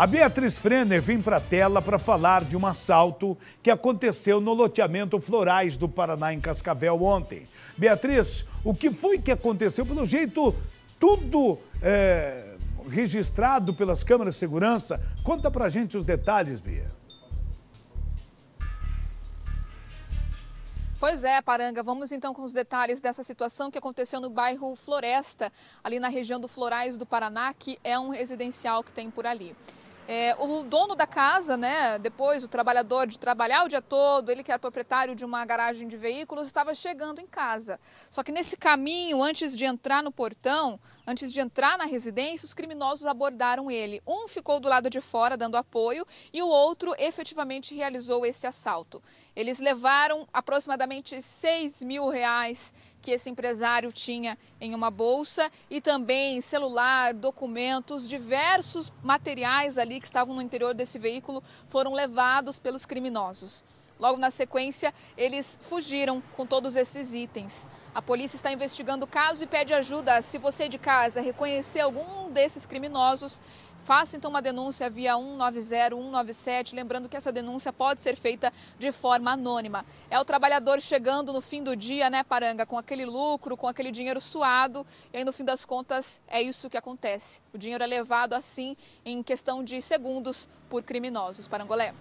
A Beatriz Frenner vem para a tela para falar de um assalto que aconteceu no loteamento Florais do Paraná, em Cascavel, ontem. Beatriz, o que foi que aconteceu? Pelo jeito, tudo é, registrado pelas câmeras de segurança. Conta para gente os detalhes, Bia. Pois é, Paranga, vamos então com os detalhes dessa situação que aconteceu no bairro Floresta, ali na região do Florais do Paraná, que é um residencial que tem por ali. É, o dono da casa, né, depois o trabalhador de trabalhar o dia todo, ele que era é proprietário de uma garagem de veículos, estava chegando em casa. Só que nesse caminho, antes de entrar no portão, Antes de entrar na residência, os criminosos abordaram ele. Um ficou do lado de fora dando apoio e o outro efetivamente realizou esse assalto. Eles levaram aproximadamente 6 mil reais que esse empresário tinha em uma bolsa e também celular, documentos, diversos materiais ali que estavam no interior desse veículo foram levados pelos criminosos. Logo na sequência, eles fugiram com todos esses itens. A polícia está investigando o caso e pede ajuda. Se você de casa reconhecer algum desses criminosos, Faça então uma denúncia via 190, 197, lembrando que essa denúncia pode ser feita de forma anônima. É o trabalhador chegando no fim do dia, né, Paranga, com aquele lucro, com aquele dinheiro suado, e aí no fim das contas é isso que acontece. O dinheiro é levado assim em questão de segundos por criminosos. Parangolé.